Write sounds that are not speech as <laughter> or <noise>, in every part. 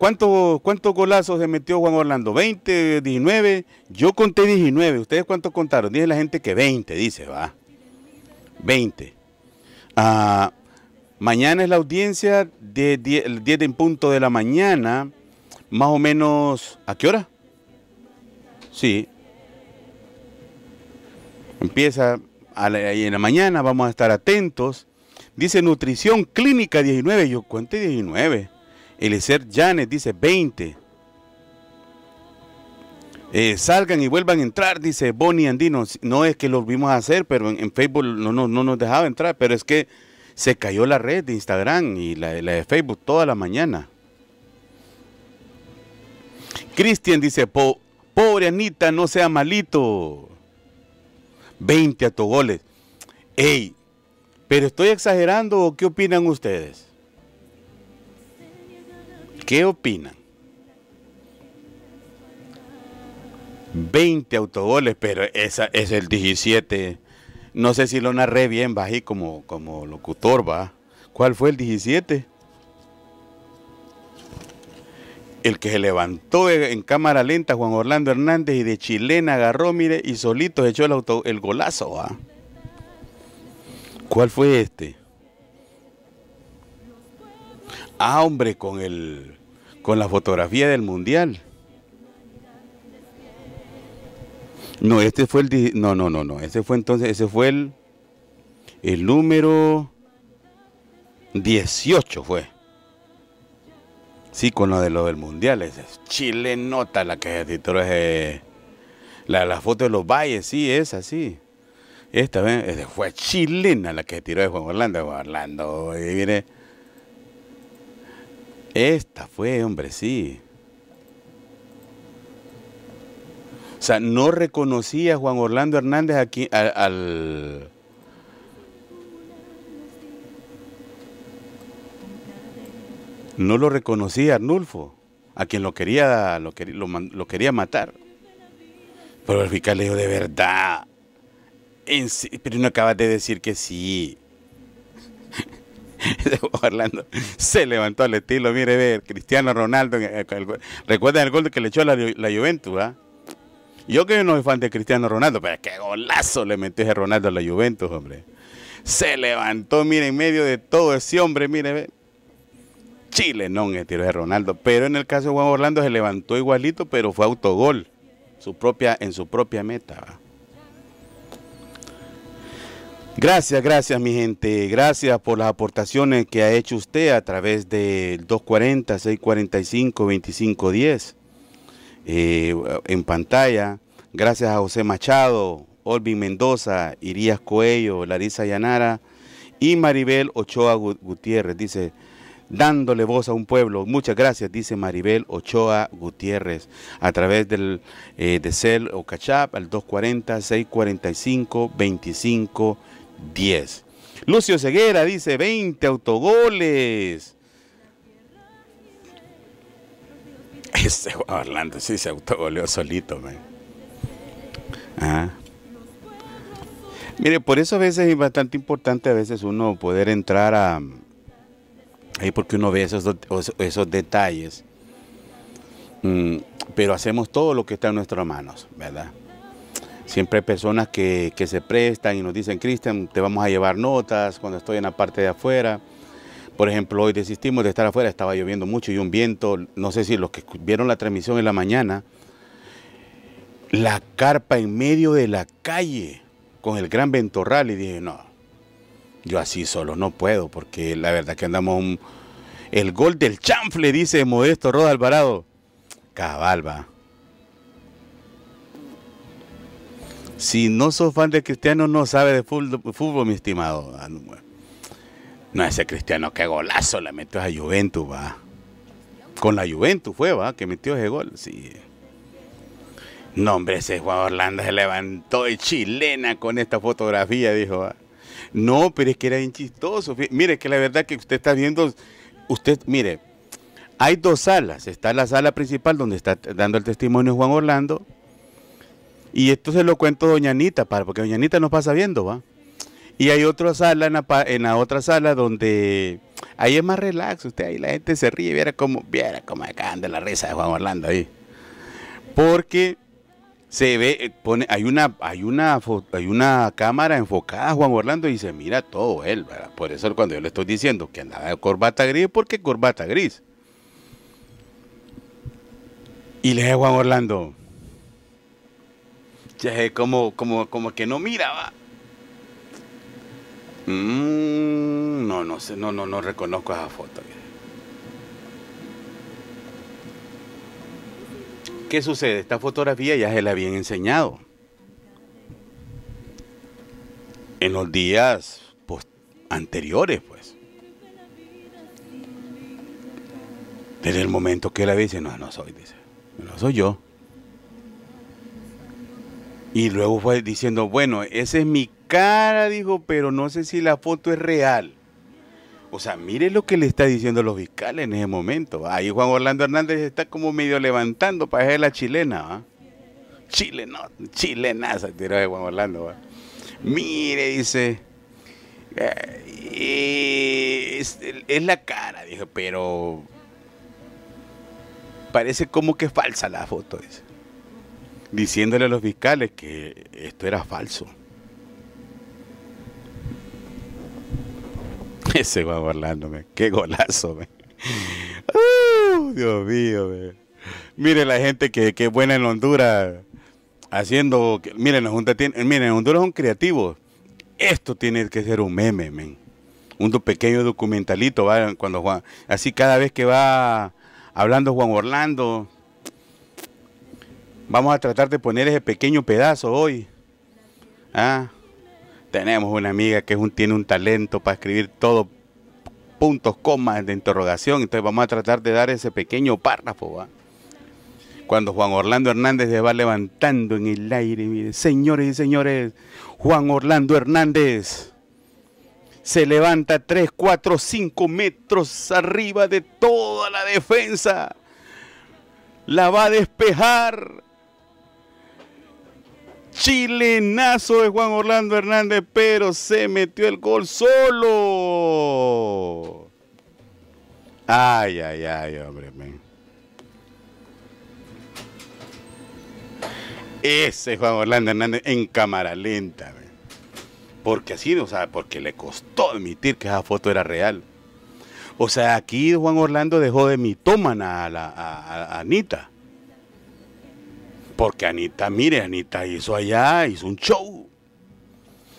¿Cuántos, golazos se metió Juan Orlando? ¿20, 19? Yo conté 19. ¿Ustedes cuántos contaron? Dice la gente que 20, dice, va. 20. Ah, mañana es la audiencia, de 10, en punto de la mañana, más o menos, ¿a qué hora? Sí. Empieza ahí en la mañana, vamos a estar atentos. Dice Nutrición Clínica 19, yo conté 19. Eliezer Yanes dice 20. Eh, salgan y vuelvan a entrar, dice Bonnie Andino. No es que lo vimos hacer, pero en, Facebook no, no, nos dejaba entrar, pero es que se cayó la red de Instagram y la, de Facebook toda la mañana. Cristian dice, pobre Anita, no sea malito. 20 togoles Ey, pero estoy exagerando o qué opinan ustedes? ¿Qué opinan? 20 autogoles, pero esa es el 17. No sé si lo narré bien, bají como, como locutor, va. ¿Cuál fue el 17? El que se levantó en cámara lenta, Juan Orlando Hernández, y de chilena agarró, mire, y solito echó el, el golazo, va. ¿Cuál fue este? Ah, hombre, con el con la fotografía del mundial. No, este fue el no, no, no, no, ese fue entonces, ese fue el el número 18 fue. Sí, con lo de lo del mundial, ese es Chile nota la que se es la, la foto de los valles, sí, esa sí. Esta vez fue chilena la que tiró de Juan Orlando. Juan Orlando, y viene esta fue, hombre, sí. O sea, no reconocía a Juan Orlando Hernández aquí al, no lo reconocía Arnulfo, a quien lo quería, lo, quería matar. Pero el fiscal le dijo, de verdad, pero no acabas de decir que sí. <laughs> Orlando se levantó al estilo, mire, ver, Cristiano Ronaldo, recuerdan el gol que le echó la, la Juventus, ¿ah? Yo que no soy fan de Cristiano Ronaldo, pero qué golazo le metió ese Ronaldo a la Juventus, hombre. Se levantó, mire, en medio de todo ese hombre, mire, ve. Chile no es tiró de Ronaldo, pero en el caso de Juan Orlando se levantó igualito, pero fue autogol su propia, en su propia meta. Gracias, gracias mi gente, gracias por las aportaciones que ha hecho usted a través del 240-645-2510 eh, en pantalla. Gracias a José Machado, Olvin Mendoza, Irías Coello, Larisa Yanara y Maribel Ochoa Gutiérrez. Dice, dándole voz a un pueblo. Muchas gracias, dice Maribel Ochoa Gutiérrez, a través del eh, de CEL o CACHAP al 240 645 2510 10. Lucio Ceguera dice 20 autogoles. <laughs> Este Orlando sí se autogoleó solito, man. Ah. Mire, por eso a veces es bastante importante a veces uno poder entrar a... Ahí porque uno ve esos, detalles. Mm, pero hacemos todo lo que está en nuestras manos, ¿verdad? Siempre hay personas que, se prestan y nos dicen, Cristian, te vamos a llevar notas cuando estoy en la parte de afuera. Por ejemplo, hoy desistimos de estar afuera, estaba lloviendo mucho y un viento, no sé si los que vieron la transmisión en la mañana, la carpa en medio de la calle con el gran ventorral y dije, no, yo así solo no puedo porque la verdad que andamos el gol del chanfle, dice Modesto Roda Alvarado. Cabalba. Si no sos fan de Cristiano, no sabe de fútbol, mi estimado. Ah, no, ese Cristiano, qué golazo la metió a Juventus, va. Con la Juventus fue, va, que metió ese gol, sí. No, hombre, ese Juan Orlando se levantó y chilena con esta fotografía, dijo, No, pero es que era bien chistoso. Mire, que la verdad que usted está viendo, usted, mire, hay dos salas. Está la sala principal donde está dando el testimonio Juan Orlando y esto se lo cuento Doña Anita, para, porque Doña Anita nos pasa viendo, ¿va? Y hay otra sala, en la, otra sala donde ahí es más relax, usted ahí la gente se ríe, viera como, viera acá anda la risa de Juan Orlando ahí. Porque se ve, eh, pone, hay una, hay una hay una cámara enfocada a Juan Orlando y se mira todo él, ¿verdad? Por eso cuando yo le estoy diciendo que andaba de corbata gris, porque corbata gris. Y le dije a Juan Orlando, como, como, como que no miraba. Mm, no, no sé, no, no, no reconozco esa foto. ¿Qué sucede? Esta fotografía ya se la habían enseñado. En los días anteriores, pues. Desde el momento que la vi dice, no, no soy, dice, no soy yo. Y luego fue diciendo, bueno, esa es mi cara, dijo, pero no sé si la foto es real. O sea, mire lo que le está diciendo los fiscales en ese momento. Ahí Juan Orlando Hernández está como medio levantando para hacer la chilena. Chile, chilena, chilenaza, tiró de Juan Orlando. ¿va? Mire, dice, eh, es, la cara, dijo, pero parece como que falsa la foto. Dice diciéndole a los fiscales que esto era falso. <laughs> Ese Juan Orlando, qué golazo. ¡Uh! Dios mío. Mire la gente que, es buena en Honduras haciendo... miren, miren, en Honduras son creativos. Esto tiene que ser un meme, Un pequeño documentalito, cuando Juan... Así cada vez que va hablando Juan Orlando Vamos a tratar de poner ese pequeño pedazo hoy. Ah, tenemos una amiga que tiene un talento para escribir todo puntos, comas de interrogación. Entonces vamos a tratar de dar ese pequeño párrafo. Cuando Juan Orlando Hernández se va levantando en el aire, señores y señores, Juan Orlando Hernández se levanta 3, 4, 5 metros arriba de toda la defensa. La va a despejar chilenazo de Juan Orlando Hernández, pero se metió el gol solo. Ay, ay, ay, hombre. Ese Juan Orlando Hernández en cámara lenta. Porque así, o sea, porque le costó admitir que esa foto era real. O sea, aquí Juan Orlando dejó de mitómana a, la, a Anita. Porque Anita, mire, Anita hizo allá, hizo un show.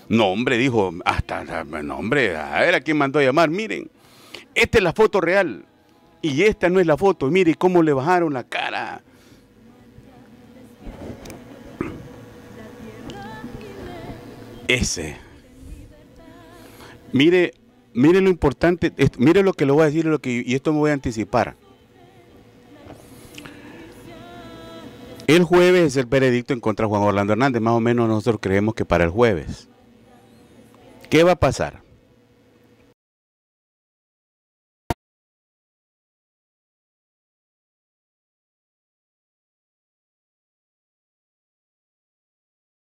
No, hombre, dijo, hasta, no, hombre, a ver a quién mandó a llamar, miren, esta es la foto real y esta no es la foto, mire cómo le bajaron la cara. Ese. Mire, mire lo importante, mire lo que le voy a decir lo que, y esto me voy a anticipar. El jueves es el veredicto en contra de Juan Orlando Hernández, más o menos nosotros creemos que para el jueves. ¿Qué va a pasar?